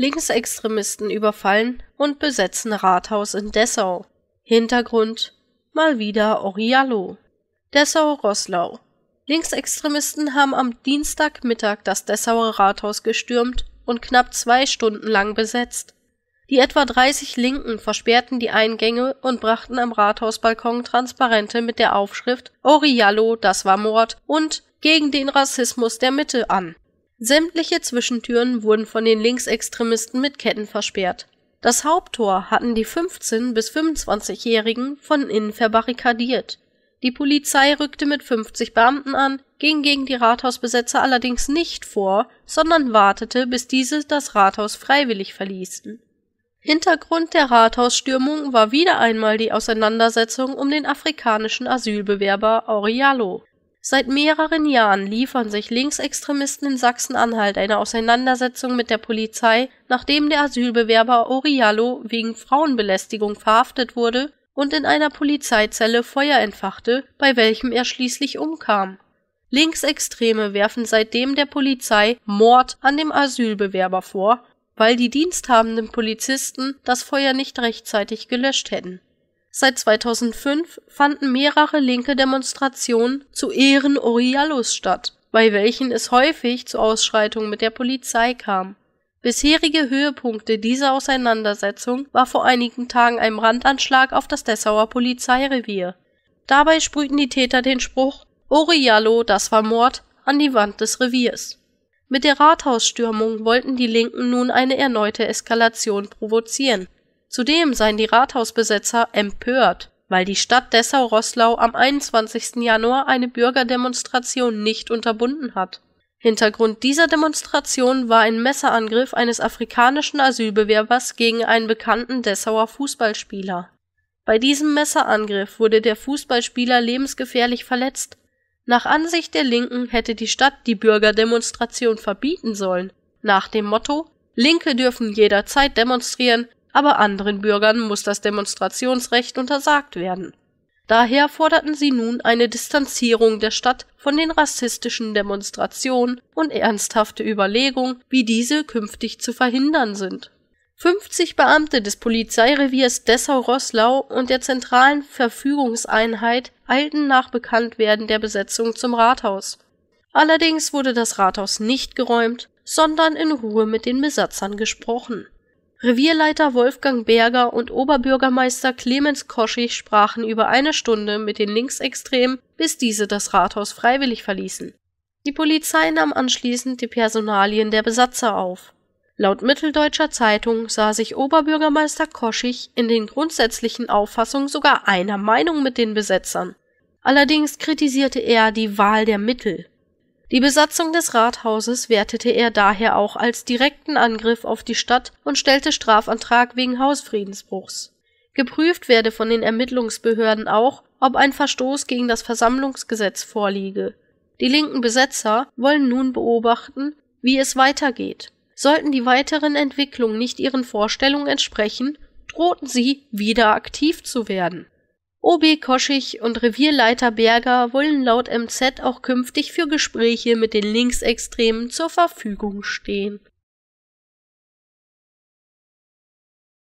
Linksextremisten überfallen und besetzen Rathaus in Dessau. Hintergrund mal wieder Oriallo. dessau Roslau. Linksextremisten haben am Dienstagmittag das Dessauer Rathaus gestürmt und knapp zwei Stunden lang besetzt. Die etwa 30 Linken versperrten die Eingänge und brachten am Rathausbalkon Transparente mit der Aufschrift Oriallo, das war Mord und gegen den Rassismus der Mitte an. Sämtliche Zwischentüren wurden von den Linksextremisten mit Ketten versperrt. Das Haupttor hatten die 15- bis 25-Jährigen von innen verbarrikadiert. Die Polizei rückte mit 50 Beamten an, ging gegen die Rathausbesetzer allerdings nicht vor, sondern wartete, bis diese das Rathaus freiwillig verließen. Hintergrund der Rathausstürmung war wieder einmal die Auseinandersetzung um den afrikanischen Asylbewerber Auriallo. Seit mehreren Jahren liefern sich Linksextremisten in Sachsen-Anhalt eine Auseinandersetzung mit der Polizei, nachdem der Asylbewerber Oriallo wegen Frauenbelästigung verhaftet wurde und in einer Polizeizelle Feuer entfachte, bei welchem er schließlich umkam. Linksextreme werfen seitdem der Polizei Mord an dem Asylbewerber vor, weil die diensthabenden Polizisten das Feuer nicht rechtzeitig gelöscht hätten Seit 2005 fanden mehrere linke Demonstrationen zu Ehren Oriyalus statt, bei welchen es häufig zu Ausschreitungen mit der Polizei kam. Bisherige Höhepunkte dieser Auseinandersetzung war vor einigen Tagen ein Brandanschlag auf das Dessauer Polizeirevier. Dabei sprühten die Täter den Spruch Oriallo, das war Mord an die Wand des Reviers. Mit der Rathausstürmung wollten die Linken nun eine erneute Eskalation provozieren Zudem seien die Rathausbesetzer empört, weil die Stadt dessau rosslau am 21. Januar eine Bürgerdemonstration nicht unterbunden hat. Hintergrund dieser Demonstration war ein Messerangriff eines afrikanischen Asylbewerbers gegen einen bekannten Dessauer Fußballspieler. Bei diesem Messerangriff wurde der Fußballspieler lebensgefährlich verletzt. Nach Ansicht der Linken hätte die Stadt die Bürgerdemonstration verbieten sollen, nach dem Motto Linke dürfen jederzeit demonstrieren, aber anderen Bürgern muss das Demonstrationsrecht untersagt werden. Daher forderten sie nun eine Distanzierung der Stadt von den rassistischen Demonstrationen und ernsthafte Überlegung, wie diese künftig zu verhindern sind. 50 Beamte des Polizeireviers Dessau-Rosslau und der zentralen Verfügungseinheit eilten nach Bekanntwerden der Besetzung zum Rathaus. Allerdings wurde das Rathaus nicht geräumt, sondern in Ruhe mit den Besatzern gesprochen. Revierleiter Wolfgang Berger und Oberbürgermeister Clemens Koschisch sprachen über eine Stunde mit den Linksextremen, bis diese das Rathaus freiwillig verließen. Die Polizei nahm anschließend die Personalien der Besatzer auf. Laut Mitteldeutscher Zeitung sah sich Oberbürgermeister Koschich in den grundsätzlichen Auffassungen sogar einer Meinung mit den Besetzern. Allerdings kritisierte er die Wahl der Mittel. Die Besatzung des Rathauses wertete er daher auch als direkten Angriff auf die Stadt und stellte Strafantrag wegen Hausfriedensbruchs. Geprüft werde von den Ermittlungsbehörden auch, ob ein Verstoß gegen das Versammlungsgesetz vorliege. Die linken Besetzer wollen nun beobachten, wie es weitergeht. Sollten die weiteren Entwicklungen nicht ihren Vorstellungen entsprechen, drohten sie, wieder aktiv zu werden. OB Koschig und Revierleiter Berger wollen laut MZ auch künftig für Gespräche mit den Linksextremen zur Verfügung stehen